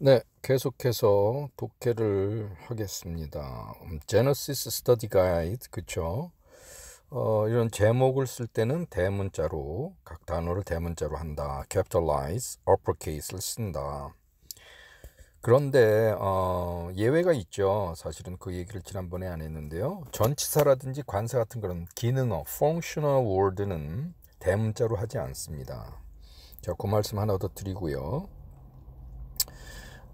네, 계속해서 독해를 하겠습니다. 제너시스 스터디 가이드, 그쵸? 어, 이런 제목을 쓸 때는 대문자로, 각 단어를 대문자로 한다. capitalize, uppercase를 쓴다. 그런데 어, 예외가 있죠. 사실은 그 얘기를 지난번에 안 했는데요. 전치사라든지 관사 같은 그런 기능어, functional word는 대문자로 하지 않습니다. 자, 그 말씀 하나 더 드리고요.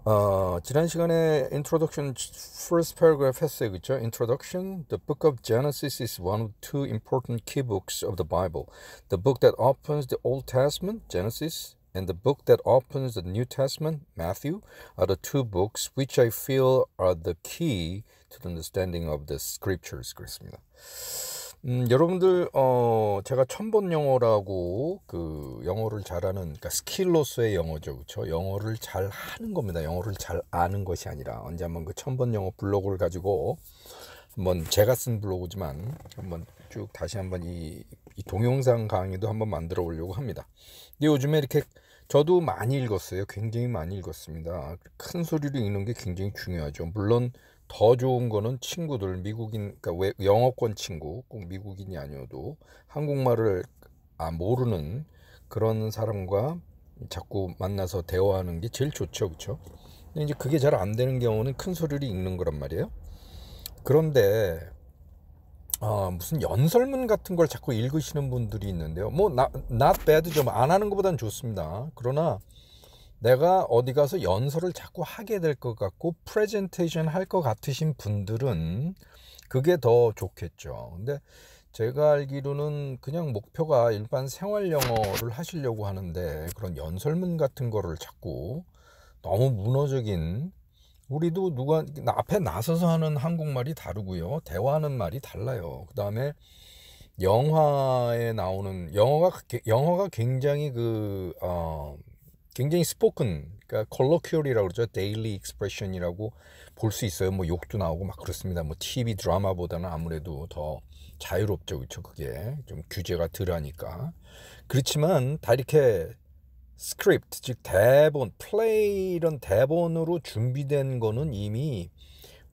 어, 지난 시간에 introduction first paragraph 했어요. 그렇죠? introduction the book of Genesis is one of two important key books of the Bible. The book that opens the Old Testament, Genesis, and the book that opens the New Testament, Matthew, are the two books which I feel are the key to the understanding of the scriptures 그렇습니다. 음, 여러분들 어 제가 천본 영어라고 그 영어를 잘하는 그러니까 스킬로서의 영어죠, 그렇죠? 영어를 잘 하는 겁니다. 영어를 잘 아는 것이 아니라 언제 한번 그 천번 영어 블로그를 가지고 한번 제가 쓴 블로그지만 한번 쭉 다시 한번 이, 이 동영상 강의도 한번 만들어 보려고 합니다. 근데 요즘에 이렇게 저도 많이 읽었어요. 굉장히 많이 읽었습니다. 큰 소리로 읽는 게 굉장히 중요하죠. 물론 더 좋은 거는 친구들 미국인 그러니까 외, 영어권 친구 꼭 미국인이 아니어도 한국말을 아, 모르는 그런 사람과 자꾸 만나서 대화하는 게 제일 좋죠, 그쵸 근데 이제 그게 잘 안 되는 경우는 큰 소리를 읽는 거란 말이에요. 그런데 아, 무슨 연설문 같은 걸 자꾸 읽으시는 분들이 있는데요. 뭐 나, not bad 좀안 하는 것보단 좋습니다. 그러나 내가 어디 가서 연설을 자꾸 하게 될 것 같고 프레젠테이션 할 것 같으신 분들은 그게 더 좋겠죠. 근데 제가 알기로는 그냥 목표가 일반 생활 영어를 하시려고 하는데 그런 연설문 같은 거를 자꾸 너무 문어적인 우리도 누가 앞에 나서서 하는 한국말이 다르고요. 대화하는 말이 달라요. 그다음에 영화에 나오는 영어가 영어가 굉장히 그 어, 굉장히 스포큰, 그러니까 컬러큐얼이라고 그러죠. 데일리 익스프레션이라고 볼 수 있어요. 뭐 욕도 나오고 막 그렇습니다. 뭐 TV 드라마보다는 아무래도 더 자유롭죠. 그렇죠. 그게 좀 규제가 덜하니까. 그렇지만 다 이렇게 스크립트, 즉 대본, 플레이 이런 대본으로 준비된 거는 이미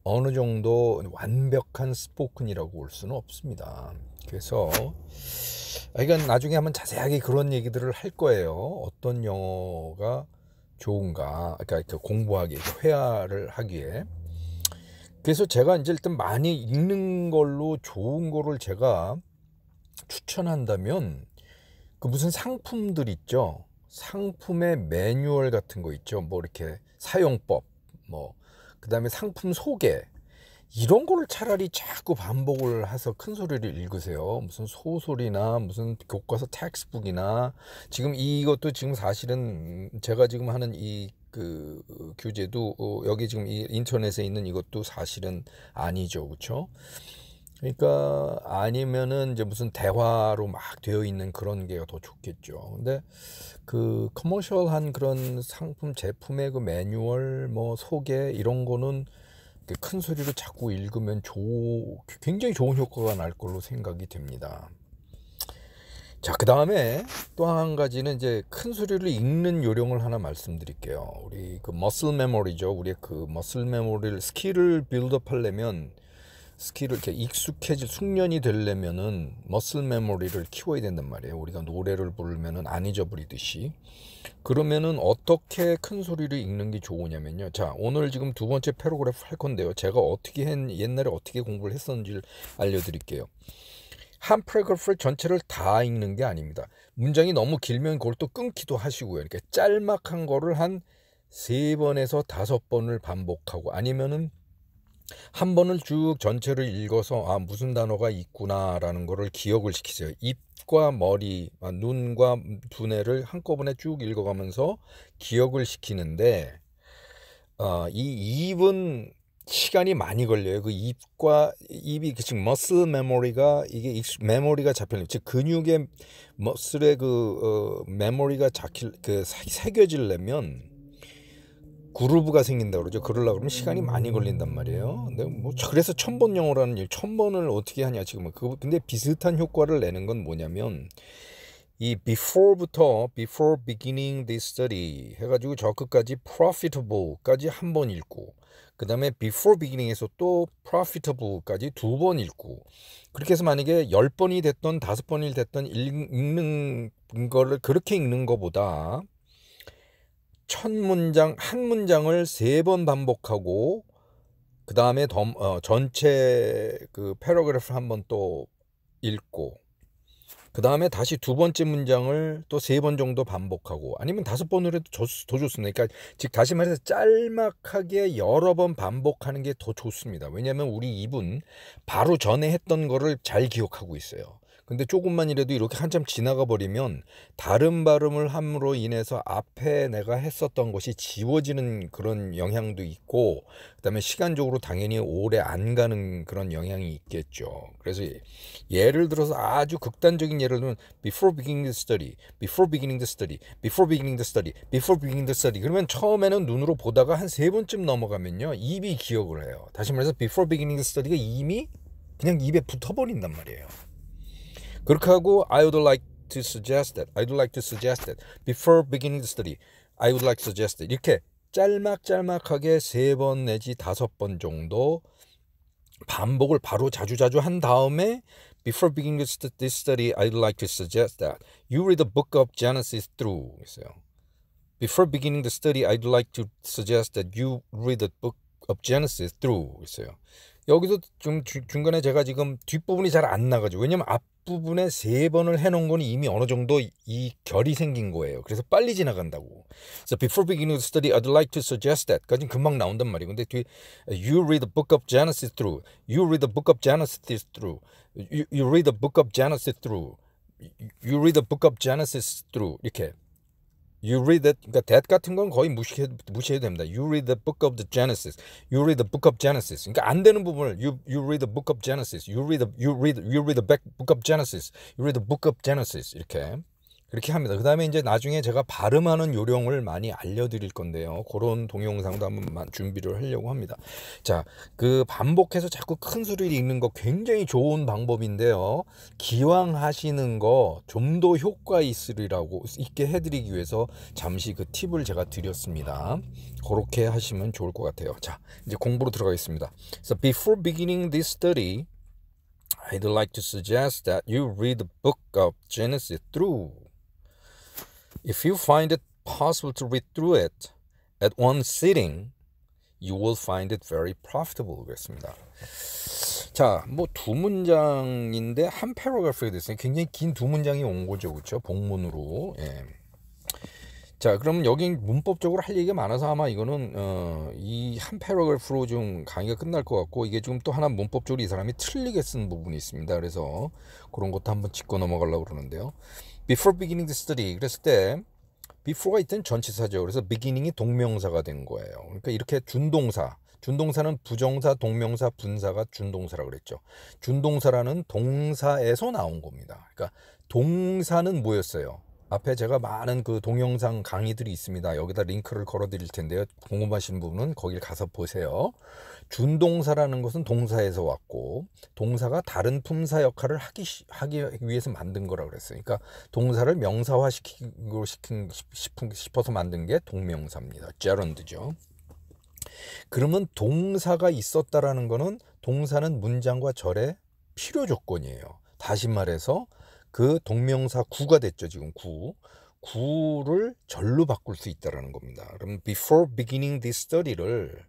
어느 정도 완벽한 스포큰이라고 볼 수는 없습니다. 그래서 아, 이건 나중에 한번 자세하게 그런 얘기들을 할 거예요. 어떤 영어가 좋은가, 그러니까 그 공부하기에, 회화를 하기에. 그래서 제가 이제 일단 많이 읽는 걸로 좋은 거를 제가 추천한다면 그 무슨 상품들 있죠. 상품의 매뉴얼 같은 거 있죠. 뭐 이렇게 사용법, 뭐, 그 다음에 상품 소개, 이런 거를 차라리 자꾸 반복을 해서 큰 소리를 읽으세요. 무슨 소설이나 무슨 교과서 텍스북이나 지금 이것도 지금 사실은 제가 지금 하는 이 그규제도 어, 여기 지금 이 인터넷에 있는 이것도 사실은 아니죠. 그렇죠? 그러니까 아니면은 이제 무슨 대화로 막 되어 있는 그런 게 더 좋겠죠. 근데 그 커머셜한 그런 상품 제품의 그 매뉴얼 뭐 소개 이런 거는 큰 소리로 자꾸 읽으면 조, 굉장히 좋은 효과가 날 걸로 생각이 됩니다. 자, 그 다음에 또 한 가지는 이제 큰 소리를 읽는 요령을 하나 말씀드릴게요. 우리 그 머슬 메모리죠. 우리의 그 머슬 메모리를 스킬을 빌드업 하려면 스킬을 이렇게 익숙해질 숙련이 되려면은 머슬 메모리를 키워야 된단 말이에요. 우리가 노래를 부르면은 안 잊어버리듯이. 그러면은 어떻게 큰 소리를 읽는 게 좋으냐면요. 자, 오늘 지금 두 번째 패러그래프 할 건데요. 제가 어떻게 했, 옛날에 어떻게 공부를 했었는지를 알려드릴게요. 한 패러그래프 전체를 다 읽는 게 아닙니다. 문장이 너무 길면 그걸 또 끊기도 하시고요. 이렇게 짤막한 거를 한 세 번에서 다섯 번을 반복하고 아니면은 한 번을 쭉 전체를 읽어서 아 무슨 단어가 있구나라는 거를 기억을 시키세요. 입과 머리, 아, 눈과 두뇌를 한꺼번에 쭉 읽어가면서 기억을 시키는데 어, 이 입은 시간이 많이 걸려요. 그 입과 입이 그 지금 머슬 메모리가 이게 메모리가 잡히는 즉 근육의 머슬의 그 어, 메모리가 잡힐 그새겨질려면 그루브가 생긴다 고 그러죠. 그러려 그러면 시간이 많이 걸린단 말이에요. 근데 뭐 그래서 천 번 영어라는 일, 천번을 어떻게 하냐 지금은 그 근데 비슷한 효과를 내는 건 뭐냐면 이 before부터 before beginning this study 해가지고 저 끝까지 profitable까지 한 번 읽고 그 다음에 before beginning에서 또 profitable까지 두 번 읽고 그렇게 해서 만약에 열번이 됐던 다섯 번이 됐던 읽는 거를 그렇게 읽는 거보다 첫 문장 한 문장을 세 번 반복하고 그 다음에 어, 전체 그 패러그래프 한번 또 읽고 그 다음에 다시 두 번째 문장을 또 세 번 정도 반복하고 아니면 다섯 번으로 해도 더, 더 좋습니다. 그러니까 즉 다시 말해서 짤막하게 여러 번 반복하는 게 더 좋습니다. 왜냐하면 우리 입은 바로 전에 했던 거를 잘 기억하고 있어요. 근데 조금만이라도 이렇게 한참 지나가 버리면 다른 발음을 함으로 인해서 앞에 내가 했었던 것이 지워지는 그런 영향도 있고 그다음에 시간적으로 당연히 오래 안 가는 그런 영향이 있겠죠. 그래서 예를 들어서 아주 극단적인 예를 들면 before beginning the study, before beginning the study, before beginning the study, before beginning the study 그러면 처음에는 눈으로 보다가 한 세 번쯤 넘어가면요 입이 기억을 해요. 다시 말해서 before beginning the study가 이미 그냥 입에 붙어버린단 말이에요. 그렇게 하고 I would like to suggest that. I would like to suggest that. Before beginning the study, I would like to suggest that. 이렇게 짤막짤막하게 세 번 내지 다섯 번 정도 반복을 바로 자주자주 한 다음에 Before beginning this study, I'd like to suggest that you read the book of Genesis through. 있어요. Before beginning the study, I'd like to suggest that you read the book of Genesis through. 있어요. 여기서 좀 주, 중간에 제가 지금 뒷부분이 잘 안 나가죠. 왜냐면 앞부분에 세 번을 해놓은 건 이미 어느 정도 이 결이 생긴 거예요. 그래서 빨리 지나간다고. So before beginning the study, I'd like to suggest that. 까지 금방 나온단 말이에요. 근데 뒤에 You read the book of Genesis through. You read the book of Genesis through. You, you read the book of Genesis through. You read the book of Genesis through. 이렇게. You read that 그러니까 that 같은 건 거의 무시해 무시해도 됩니다. You read the book of the Genesis. You read the book of Genesis. 그러니까 안 되는 부분을 you you read the book of Genesis. You read the, you read you read the book of Genesis. You read the book of Genesis 이렇게 이렇게 합니다. 그 다음에 이제 나중에 제가 발음하는 요령을 많이 알려드릴 건데요. 그런 동영상도 한번 준비를 하려고 합니다. 자, 그 반복해서 자꾸 큰 소리를 읽는 거 굉장히 좋은 방법인데요. 기왕 하시는 거 좀 더 효과 있으리라고 있게 해드리기 위해서 잠시 그 팁을 제가 드렸습니다. 그렇게 하시면 좋을 것 같아요. 자, 이제 공부로 들어가겠습니다. So before beginning this study, I'd like to suggest that you read the book of Genesis through. If you find it possible to read through it at one sitting, you will find it very profitable. 그랬습니다. 자, 뭐 두 문장인데 한 패러그래프가 됐어요. 굉장히 긴 두 문장이 온 거죠. 그렇죠? 복문으로. 예. 자, 그럼 여기 문법적으로 할 얘기가 많아서 아마 이거는 어, 이한 패러그래프로 좀 강의가 끝날 것 같고 이게 지금 또 하나 문법적으로 이 사람이 틀리게 쓴 부분이 있습니다. 그래서 그런 것도 한번 짚고 넘어가려고 그러는데요. before beginning to study 그랬을 때 before가 있던 전치사죠. 그래서 beginning이 동명사가 된 거예요. 그러니까 이렇게 준동사 준동사는 부정사, 동명사, 분사가 준동사라고 그랬죠. 준동사라는 동사에서 나온 겁니다. 그러니까 동사는 뭐였어요? 앞에 제가 많은 그 동영상 강의들이 있습니다. 여기다 링크를 걸어 드릴 텐데요. 궁금하신 분은 거길 가서 보세요. 준동사라는 것은 동사에서 왔고 동사가 다른 품사 역할을 하기 하기 위해서 만든 거라고 그랬어요. 그러니까 동사를 명사화 시키고 싶은 싶어서 만든 게 동명사입니다. g e 드죠 그러면 동사가 있었다라는 거는 동사는 문장과 절의 필요 조건이에요. 다시 말해서 그 동명사 구가 됐죠. 지금 구. 구를 절로 바꿀 수 있다라는 겁니다. 그럼 before beginning this study를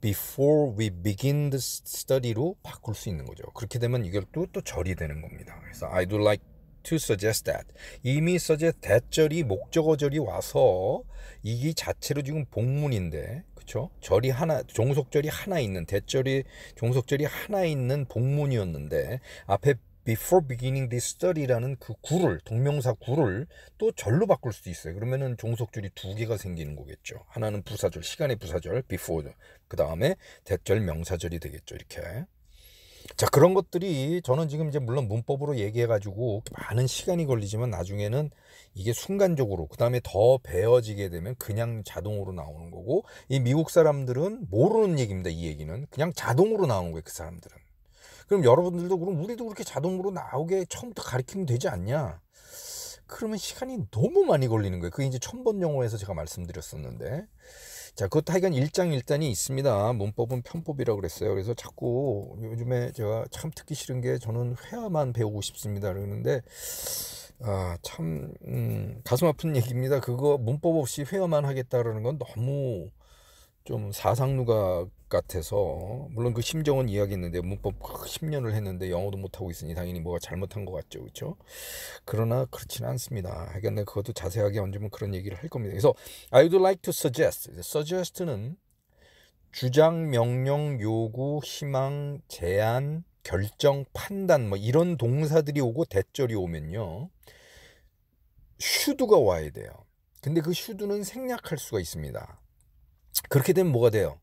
before we begin the study로 바꿀 수 있는 거죠. 그렇게 되면 이게 또, 또 절이 되는 겁니다. 그래서 I do like to suggest that 이미 suggest that 절이 목적어 절이 와서 이게 자체로 지금 복문인데 그쵸 절이 하나 종속절이 하나 있는 대절이 종속절이 하나 있는 복문이었는데 앞에 before beginning this study라는 그 구를 동명사 구를 또 절로 바꿀 수도 있어요. 그러면은 종속줄이 두 개가 생기는 거겠죠. 하나는 부사절, 시간의 부사절 before 그 다음에 대절 명사절이 되겠죠. 이렇게. 자 그런 것들이 저는 지금 이제 물론 문법으로 얘기해 가지고 많은 시간이 걸리지만 나중에는 이게 순간적으로 그 다음에 더 배워지게 되면 그냥 자동으로 나오는 거고 이 미국 사람들은 모르는 얘기입니다 이 얘기는 그냥 자동으로 나오는 거예요 그 사람들은 그럼 여러분들도 그럼 우리도 그렇게 자동으로 나오게 처음부터 가르치면 되지 않냐? 그러면 시간이 너무 많이 걸리는 거예요. 그게 이제 천번 영어에서 제가 말씀드렸었는데. 자, 그것도 하여간 일장일단이 있습니다. 문법은 편법이라고 그랬어요. 그래서 자꾸 요즘에 제가 참 듣기 싫은 게 저는 회화만 배우고 싶습니다. 그러는데, 아, 참, 음, 가슴 아픈 얘기입니다. 그거 문법 없이 회화만 하겠다라는 건 너무 좀 사상누각 같아서 물론 그 심정은 이야기했는데 문법 10년을 했는데 영어도 못하고 있으니 당연히 뭐가 잘못한 것 같죠 그렇죠 그러나 그렇지는 않습니다 하여간 까 그것도 자세하게 언제면 그런 얘기를 할 겁니다 그래서 I would like to suggest suggest는 주장, 명령, 요구, 희망, 제안, 결정, 판단 뭐 이런 동사들이 오고 대절이 오면요 슈드가 와야 돼요 근데 그 슈드는 생략할 수가 있습니다 그렇게 되면 뭐가 돼요?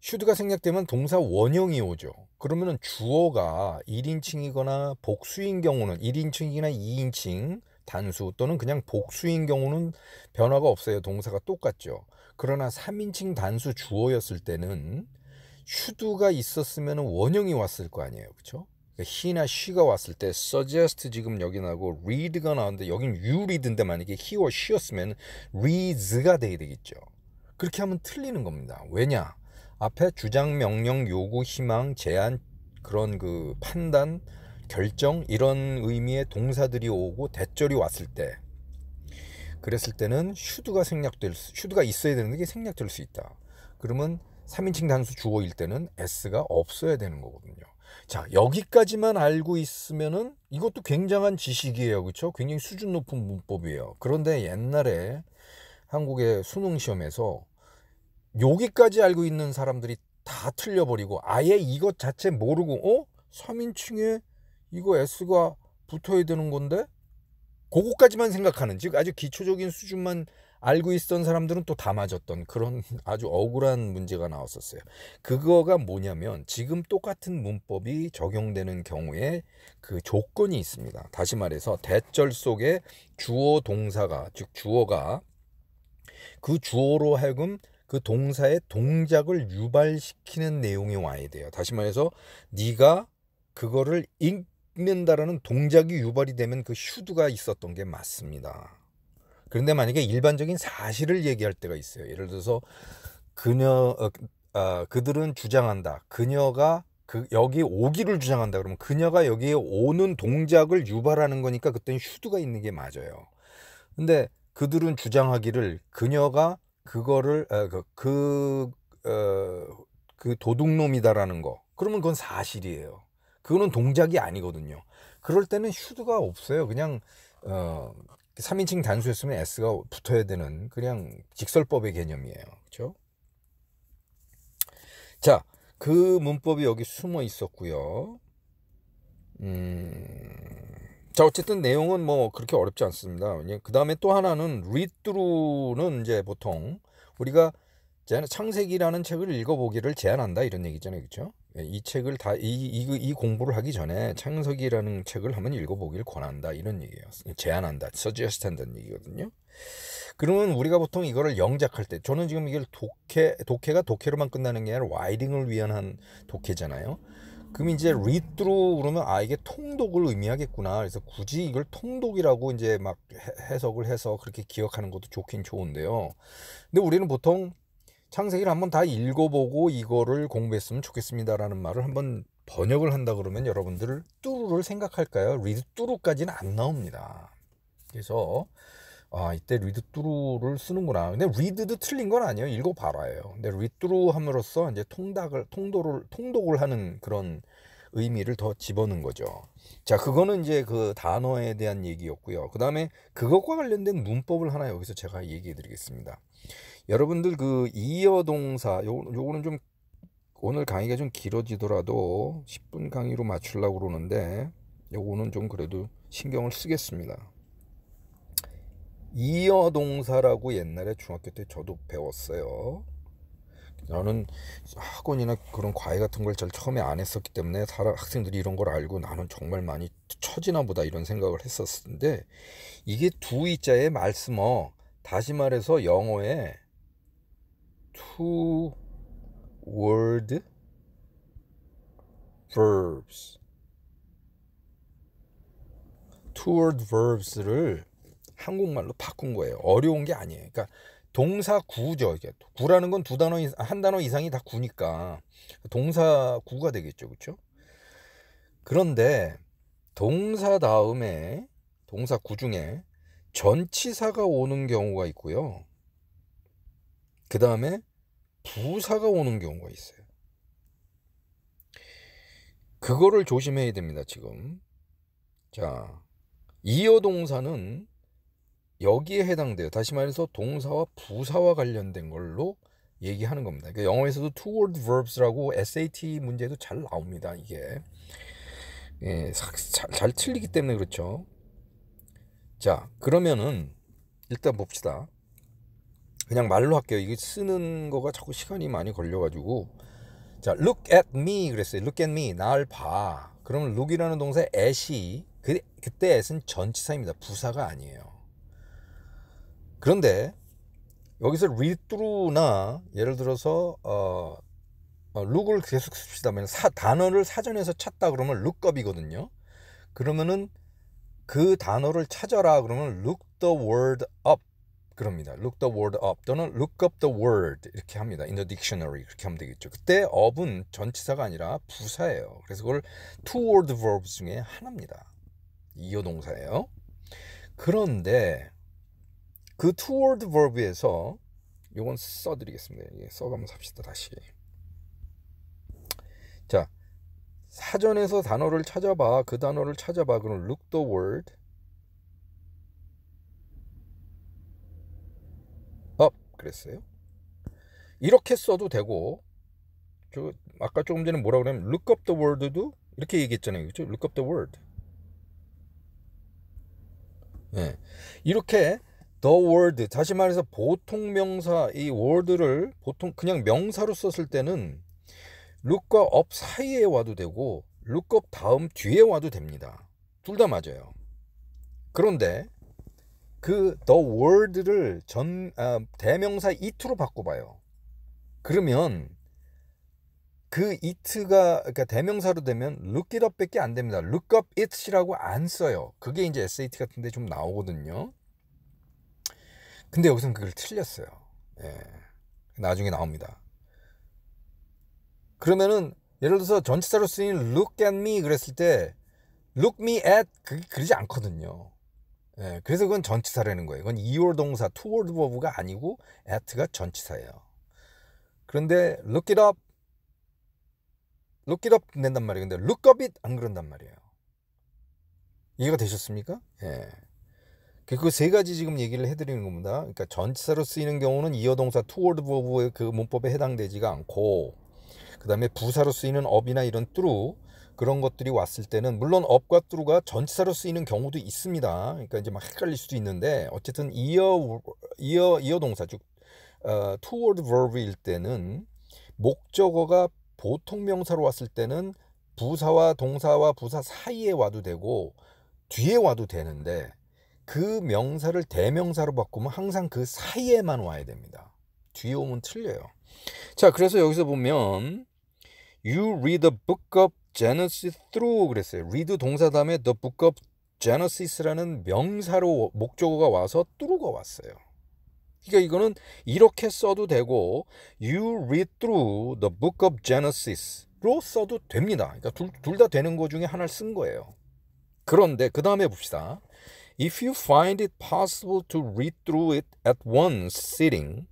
슈드가 생략되면 동사 원형이 오죠. 그러면은 주어가 1인칭이거나 복수인 경우는 1인칭이나 2인칭 단수 또는 그냥 복수인 경우는 변화가 없어요. 동사가 똑같죠. 그러나 3인칭 단수 주어였을 때는 슈드가 있었으면 원형이 왔을 거 아니에요. 그렇죠? he나 she가 왔을 때 suggest 지금 여기 나고 read가 나왔는데 여긴 you read인데 만약에 he와 she였으면 reads가 돼야 되겠죠. 그렇게 하면 틀리는 겁니다. 왜냐? 앞에 주장, 명령, 요구, 희망, 제안 그런 그 판단, 결정 이런 의미의 동사들이 오고 대절이 왔을 때 그랬을 때는 슈드가 생략될 수, 슈드가 있어야 되는 게 생략될 수 있다. 그러면 3인칭 단수 주어일 때는 s가 없어야 되는 거거든요. 자, 여기까지만 알고 있으면은 이것도 굉장한 지식이에요. 그렇죠? 굉장히 수준 높은 문법이에요. 그런데 옛날에 한국의 수능 시험에서 여기까지 알고 있는 사람들이 다 틀려버리고 아예 이것 자체 모르고 어? 서민층에 이거 S가 붙어야 되는 건데? 그거까지만 생각하는 즉 아주 기초적인 수준만 알고 있던 었 사람들은 또 다 맞았던 그런 아주 억울한 문제가 나왔었어요. 그거가 뭐냐면 지금 똑같은 문법이 적용되는 경우에 그 조건이 있습니다. 다시 말해서 대절 속에 주어 동사가 즉 주어가 그 주어로 하여금 그 동사의 동작을 유발시키는 내용이 와야 돼요. 다시 말해서 네가 그거를 읽는다라는 동작이 유발이 되면 그 슈드가 있었던 게 맞습니다. 그런데 만약에 일반적인 사실을 얘기할 때가 있어요. 예를 들어서 그녀 어, 어, 그들은 주장한다. 그녀가 그 여기 오기를 주장한다 그러면 그녀가 여기에 오는 동작을 유발하는 거니까 그때는 슈드가 있는 게 맞아요. 근데 그들은 주장하기를 그녀가 그거를 어, 그, 그, 어, 그 도둑놈이다라는 거 그러면 그건 사실이에요 그거는 동작이 아니거든요 그럴 때는 슈드가 없어요 그냥 어, 3인칭 단수였으면 S가 붙어야 되는 그냥 직설법의 개념이에요 그렇죠? 자, 그 문법이 여기 숨어 있었고요. 음... 자 어쨌든 내용은 뭐 그렇게 어렵지 않습니다. 그 다음에 또 하나는 리드루는 이제 보통 우리가 창세기라는 책을 읽어보기를 제안한다 이런 얘기잖아요, 그렇죠? 이 책을 다이 이, 이, 공부를 하기 전에 창세기라는 책을 한번 읽어보기를 권한다 이런 얘기예요. 제안한다, 서지어스탄다는 얘기거든요. 그러면 우리가 보통 이거를 영작할 때 저는 지금 이걸 독해 독해가 독해로만 끝나는 게 아니라 와이딩을 위한 한 독해잖아요. 그럼 이제 리드로 그러면 아 이게 통독을 의미하겠구나. 그래서 굳이 이걸 통독이라고 이제 막 해석을 해서 그렇게 기억하는 것도 좋긴 좋은데요. 근데 우리는 보통 창세기를 한번 다 읽어보고 이거를 공부했으면 좋겠습니다라는 말을 한번 번역을 한다 그러면 여러분들 뚜루를 생각할까요? 리드 뚜루까지는 안 나옵니다. 그래서 아 이때 리드 뚜루를 쓰는구나 근데 리드도 틀린 건 아니에요 읽어봐라예요 근데 리드 뚜루 함으로써 이제 통닭을 통도를 통독을 하는 그런 의미를 더 집어넣은 거죠 자 그거는 이제 그 단어에 대한 얘기였고요 그 다음에 그것과 관련된 문법을 하나 여기서 제가 얘기해 드리겠습니다 여러분들 그 이어동사 요, 요거는 좀 오늘 강의가 좀 길어지더라도 10분 강의로 맞추려고 그러는데 요거는 좀 그래도 신경을 쓰겠습니다 이어동사라고 옛날에 중학교 때 저도 배웠어요. 나는 학원이나 그런 과외 같은 걸잘 처음에 안 했었기 때문에 사람 학생들이 이런 걸 알고 나는 정말 많이 처지나 보다 이런 생각을 했었는데 이게 두 이자의 말씀어 다시 말해서 영어에 two word verbs two word verbs를 한국말로 바꾼 거예요. 어려운 게 아니에요. 그러니까 동사 구죠. 이게 구라는 건 두 단어 한 단어 이상이 다 구니까 동사 구가 되겠죠. 그렇죠? 그런데 동사 다음에 동사 구 중에 전치사가 오는 경우가 있고요. 그다음에 부사가 오는 경우가 있어요. 그거를 조심해야 됩니다, 지금. 자, 이어 동사는 여기에 해당돼요. 다시 말해서 동사와 부사와 관련된 걸로 얘기하는 겁니다. 그러니까 영어에서도 t o w o r d verbs라고 SAT 문제도 잘 나옵니다. 이게 예, 잘, 잘 틀리기 때문에 그렇죠. 자, 그러면은 일단 봅시다. 그냥 말로 할게요. 이게 쓰는 거가 자꾸 시간이 많이 걸려가지고 자, look at me 그랬어요. look at me 날 봐. 그러면 look이라는 동사 at이 그, 그때 at은 전치사입니다. 부사가 아니에요. 그런데 여기서 리드루나 예를 들어서 어, 어 룩을 계속 씁시다면 단어를 사전에서 찾다 그러면 룩업이거든요. 그러면은 그 단어를 찾아라 그러면 look the word up 그럽니다. look the word up 또는 look up the word 이렇게 합니다. in the dictionary 그렇게 하면 되겠죠. 그때 up은 전치사가 아니라 부사예요. 그래서 그걸 two word verbs 중에 하나입니다. 이어동사예요. 그런데 그 toward verb에서 이건 써드리겠습니다. 예, 써가면서 합시다 다시. 자 사전에서 단어를 찾아봐 그 단어를 찾아봐 그럼 look the word up 그랬어요. 이렇게 써도 되고 저 아까 조금 전에 뭐라 고그랬냐면 look up the word도 이렇게 얘기했잖아요. 그렇죠? look up the word. 예. 이렇게 the word 다시 말해서 보통 명사 이 word를 보통 그냥 명사로 썼을 때는 look과 up 사이에 와도 되고 lookup 다음 뒤에 와도 됩니다. 둘 다 맞아요. 그런데 그 the word를 전 아, 대명사 it로 바꿔봐요. 그러면 그 it가 그러니까 대명사로 되면 look it up밖에 안 됩니다. look up it이라고 안 써요. 그게 이제 SAT 같은데 좀 나오거든요. 근데 여기서는 그걸 틀렸어요. 예. 나중에 나옵니다. 그러면은 예를 들어서 전치사로 쓰인 look at me 그랬을 때 look me at 그게 그러지 않거든요. 예, 그래서 그건 전치사라는 거예요. 그건 2월 동사 toward verb가 아니고 at가 전치사예요. 그런데 look it up look it up 낸단 말이에요. 근데 look up it 안 그런단 말이에요. 이해가 되셨습니까? 예. 그세 가지 지금 얘기를 해드리는 겁니다. 그러니까 전치사로 쓰이는 경우는 이어동사 toward of 그 문법에 해당되지가 않고 그 다음에 부사로 쓰이는 업이나 이런 through 그런 것들이 왔을 때는 물론 업과 through가 전치사로 쓰이는 경우도 있습니다. 그러니까 이제 막 헷갈릴 수도 있는데 어쨌든 이어 이어 이어 동사 즉 어, toward verb일 때는 목적어가 보통 명사로 왔을 때는 부사와 동사와 부사 사이에 와도 되고 뒤에 와도 되는데 그 명사를 대명사로 바꾸면 항상 그 사이에만 와야 됩니다. 뒤에 오면 틀려요. 자, 그래서 여기서 보면 You read the book of Genesis through 그랬어요. read 동사 다음에 the book of Genesis라는 명사로 목적어가 와서 through가 왔어요. 그러니까 이거는 이렇게 써도 되고 You read through the book of Genesis로 써도 됩니다. 그러니까 둘 다 되는 거 중에 하나를 쓴 거예요. 그런데 그 다음에 봅시다. If you find it possible to read through it at one sitting,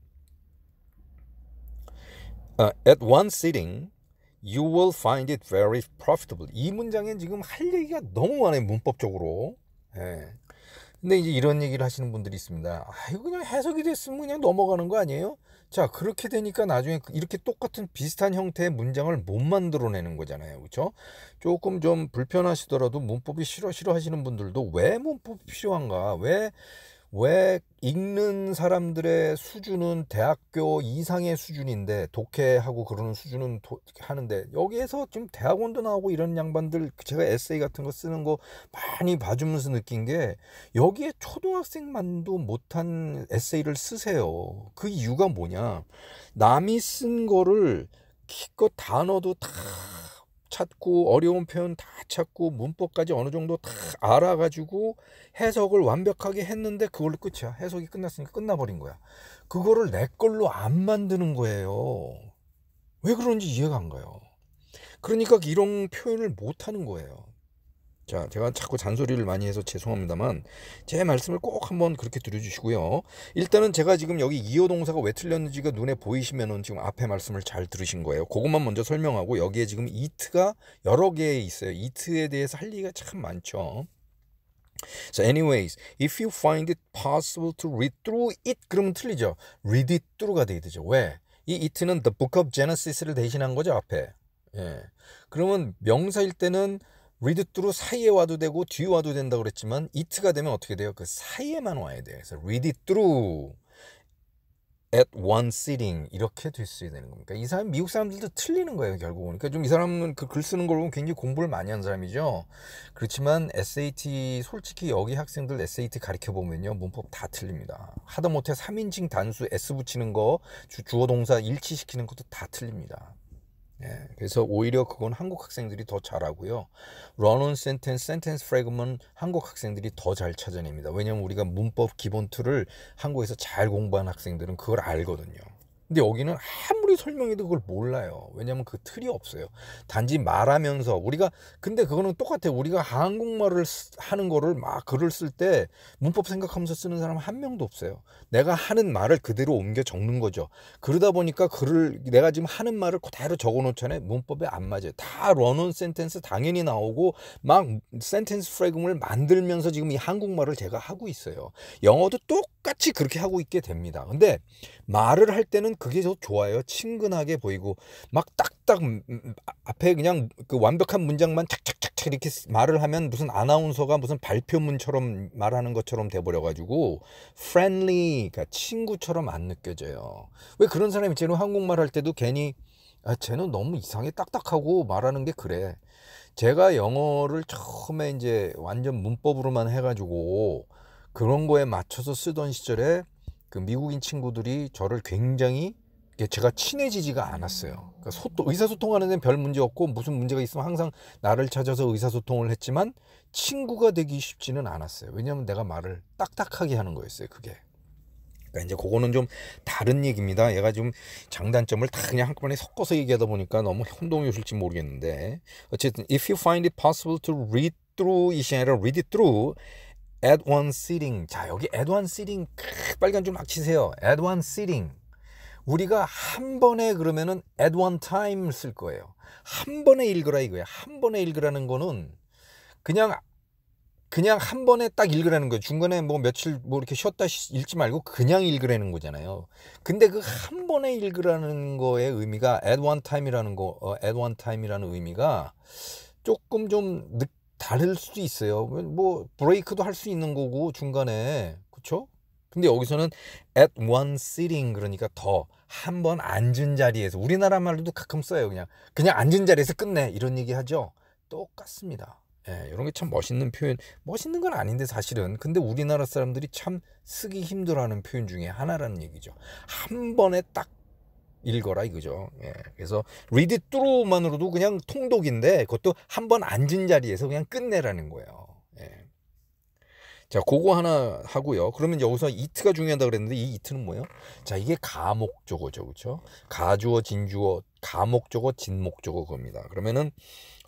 uh, at one sitting, you will find it very profitable. 이 문장엔 지금 할 얘기가 너무 많아요 문법적으로. 예. 근데 이제 이런 얘기를 하시는 분들이 있습니다. 아유 그냥 해석이 됐으면 그냥 넘어가는 거 아니에요? 자 그렇게 되니까 나중에 그 이렇게 똑같은 비슷한 형태의 문장을 못 만들어내는 거잖아요 그렇죠 조금 좀 불편하시더라도 문법이 싫어 싫어하시는 분들도 왜 문법이 필요한가 왜왜 읽는 사람들의 수준은 대학교 이상의 수준인데 독해하고 그러는 수준은 도, 하는데 여기에서 지금 대학원도 나오고 이런 양반들 제가 에세이 같은 거 쓰는 거 많이 봐주면서 느낀 게 여기에 초등학생만도 못한 에세이를 쓰세요. 그 이유가 뭐냐? 남이 쓴 거를 기껏 단어도 다 찾고 어려운 표현 다 찾고 문법까지 어느 정도 다 알아가지고 해석을 완벽하게 했는데 그걸로 끝이야. 해석이 끝났으니까 끝나버린 거야. 그거를 내 걸로 안 만드는 거예요. 왜 그런지 이해가 안 가요. 그러니까 이런 표현을 못 하는 거예요. 자, 제가 자꾸 잔소리를 많이 해서 죄송합니다만 제 말씀을 꼭 한번 그렇게 들어주시고요. 일단은 제가 지금 여기 이어 동사가 왜 틀렸는지가 눈에 보이시면은 지금 앞에 말씀을 잘 들으신 거예요. 그것만 먼저 설명하고 여기에 지금 이트가 여러 개 있어요. 이트에 대해서 할 얘기가 참 많죠. So anyways, if you find it possible to read through it 그러면 틀리죠. read it through가 돼야 되죠. 왜? 이 it는 the book of Genesis를 대신한 거죠, 앞에. 예. 그러면 명사일 때는 리드뚜루 사이에 와도 되고 뒤에 와도 된다고 그랬지만 이트가 되면 어떻게 돼요? 그 사이에만 와야 돼요. 그래서 r 드 a d it t h at one sitting 이렇게 됐어야 되는 겁니까? 이 사람 미국 사람들도 틀리는 거예요 결국 보니까 그러니까 좀 이 사람은 그 글 쓰는 걸 보면 굉장히 공부를 많이 한 사람이죠. 그렇지만 SAT 솔직히 여기 학생들 SAT 가르쳐 보면요 문법 다 틀립니다. 하다못해 3인칭 단수 S 붙이는 거 주, 주어 동사 일치시키는 것도 다 틀립니다. 예, 그래서 오히려 그건 한국 학생들이 더 잘하고요. 런온 센텐스, 센텐스 프레그먼 한국 학생들이 더 잘 찾아냅니다. 왜냐하면 우리가 문법 기본 툴을 한국에서 잘 공부한 학생들은 그걸 알거든요. 근데 여기는 아무리 설명해도 그걸 몰라요. 왜냐면 그 틀이 없어요. 단지 말하면서 우리가 근데 그거는 똑같아. 우리가 한국말을 하는 거를 막 글을 쓸 때 문법 생각하면서 쓰는 사람 한 명도 없어요. 내가 하는 말을 그대로 옮겨 적는 거죠. 그러다 보니까 글을 내가 지금 하는 말을 그대로 적어 놓잖아요. 문법에 안 맞아요. 다 런온 센텐스 당연히 나오고 막 센텐스 프레그을 만들면서 지금 이 한국말을 제가 하고 있어요. 영어도 똑같이 그렇게 하고 있게 됩니다. 근데 말을 할 때는 그게 더 좋아요. 친근하게 보이고 막 딱딱 음, 음, 앞에 그냥 그 완벽한 문장만 착착착착 이렇게 말을 하면 무슨 아나운서가 무슨 발표문처럼 말하는 것처럼 돼버려 가지고 friendly 그러니까 친구처럼 안 느껴져요. 왜 그런 사람 있잖아요. 한국말 할 때도 괜히 아, 쟤는 너무 이상해 딱딱하고 말하는 게 그래. 제가 영어를 처음에 이제 완전 문법으로만 해가지고 그런 거에 맞춰서 쓰던 시절에 그 미국인 친구들이 저를 굉장히 제가 친해지지가 않았어요. 그러니까 소통, 의사소통하는 데는 별 문제 없고 무슨 문제가 있으면 항상 나를 찾아서 의사소통을 했지만 친구가 되기 쉽지는 않았어요. 왜냐하면 내가 말을 딱딱하게 하는 거였어요. 그게. 그러니까 이제 그거는 좀 다른 얘기입니다. 얘가 좀 장단점을 다 그냥 한꺼번에 섞어서 얘기하다 보니까 너무 혼동이 오실지 모르겠는데 어쨌든 if you find it possible to read through 이 시간에 read it through add one seating. 자, 여기 add one seating 빨간 줄 막 치세요. add one seating. 우리가 한 번에 그러면은 at one time 쓸 거예요. 한 번에 읽으라 이거예요. 한 번에 읽으라는 거는 그냥 그냥 한 번에 딱 읽으라는 거예요. 중간에 뭐 며칠 뭐 이렇게 쉬었다 읽지 말고 그냥 읽으라는 거잖아요. 근데 그 한 번에 읽으라는 거의 의미가 at one time이라는 거, 어, at one time이라는 의미가 조금 좀 늦, 다를 수도 있어요. 뭐, 뭐 브레이크도 할 수 있는 거고 중간에 그렇죠? 근데 여기서는 at one sitting 그러니까 더 한 번 앉은 자리에서 우리나라 말로도 가끔 써요. 그냥 그냥 앉은 자리에서 끝내 이런 얘기 하죠. 똑같습니다. 예, 이런 게 참 멋있는 표현. 멋있는 건 아닌데 사실은. 근데 우리나라 사람들이 참 쓰기 힘들어하는 표현 중에 하나라는 얘기죠. 한 번에 딱 읽어라 이거죠. 예. 그래서 리드 a d 만으로도 그냥 통독인데 그것도 한 번 앉은 자리에서 그냥 끝내라는 거예요. 예. 자, 그거 하나 하고요. 그러면 여기서 이트가 중요하다 그랬는데 이 이트는 뭐예요? 자, 이게 가목적어죠. 그렇죠? 가주어, 진주어, 가목적어, 진목적어 겁니다. 그러면은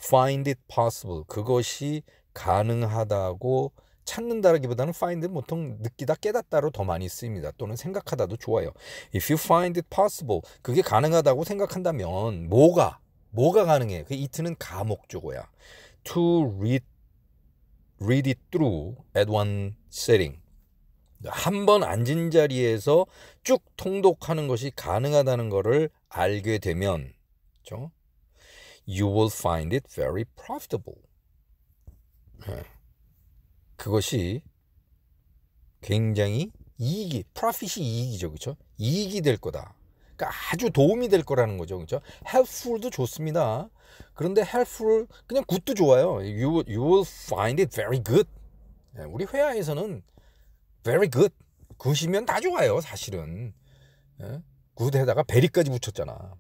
find it possible 그것이 가능하다고 찾는다라기보다는 f i n d 보통 느끼다 깨닫다로 더 많이 쓰입니다. 또는 생각하다도 좋아요. If you find it possible, 그게 가능하다고 생각한다면 뭐가 뭐가 가능해? 그 it는 가목적어야. To read read it through at one sitting. 한 번 앉은 자리에서 쭉 통독하는 것이 가능하다는 것을 알게 되면, 그렇죠? You will find it very profitable. 네. 그것이 굉장히 이익이 프로핏이 이익이죠 그렇죠 이익이 될 거다 그러니까 아주 도움이 될 거라는 거죠 그렇죠 helpful도 좋습니다 그런데 helpful 그냥 굿도 좋아요 you, you will find it very good 예, 우리 회화에서는 very good 굿이면 다 좋아요 사실은 굿에다가 예? 베리까지 붙였잖아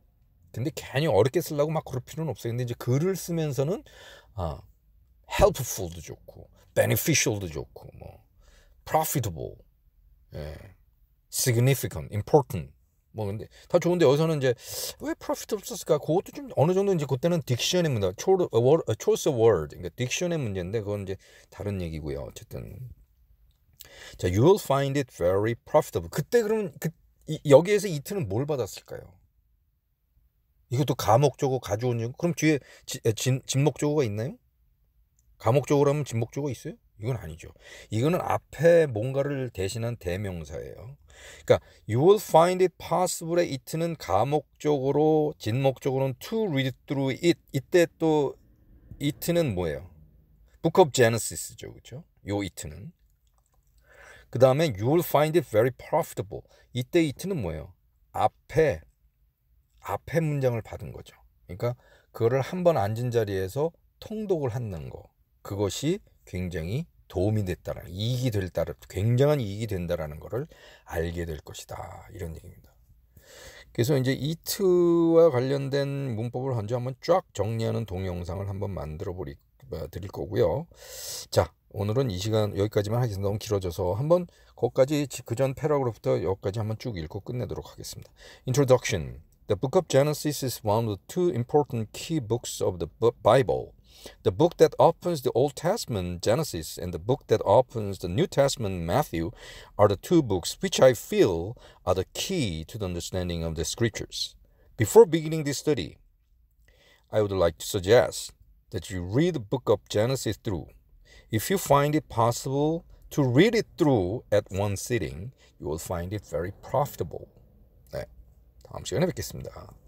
근데 괜히 어렵게 쓰려고 막 그럴 필요는 없어요 근데 이제 글을 쓰면서는 아, helpful도 좋고 beneficial도 좋고 뭐 profitable, 예. significant, important 뭐 근데 다 좋은데 여기서는 이제 왜 profit 없었을까? 그것도 좀 어느 정도 이제 그때는 딕션의 문제, uh, uh, choice of word, 그러니까 딕션의 문제인데 그건 이제 다른 얘기고요. 어쨌든 자, you will find it very profitable. 그때 그러면 그 이, 여기에서 이트는 뭘 받았을까요? 이것도 가목적어 가져온 적 그럼 뒤에 지, 진, 진목적어가 있나요? 감옥 쪽으로 하면 진목 쪽가 있어요? 이건 아니죠. 이거는 앞에 뭔가를 대신한 대명사예요. 그러니까 you will find it possible의 it는 감옥적으로 진목적으로는 to read through it 이때 또 it는 뭐예요? Book of Genesis죠, 그렇죠? 요 it는 그 다음에 you will find it very profitable 이때 it는 뭐예요? 앞에 앞에 문장을 받은 거죠. 그러니까 그거를 한 번 앉은 자리에서 통독을 하는 거. 그것이 굉장히 도움이 됐다는 이익이 될다는 굉장한 이익이 된다라는 것을 알게 될 것이다 이런 얘기입니다. 그래서 이제 이트와 관련된 문법을 먼저 한번 쫙 정리하는 동영상을 한번 만들어 보리 어, 드릴 거고요. 자 오늘은 이 시간 여기까지만 하겠습니다. 너무 길어져서 한번 거기까지 그전 패러그로부터 여기까지 한번 쭉 읽고 끝내도록 하겠습니다. Introduction. The book of Genesis is one of the two important key books of the Bible. The book that opens the Old Testament, Genesis, and the book that opens the New Testament, Matthew, are the two books which I feel are the key to the understanding of the scriptures. Before beginning this study, I would like to suggest that you read the book of Genesis through. If you find it possible to read it through at one sitting, you will find it very profitable. 네, 다음 시간에 뵙겠습니다.